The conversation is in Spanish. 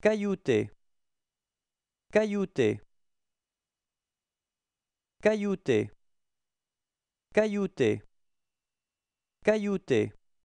Cayute. Cayute. Cayute. Cayute. Cayute.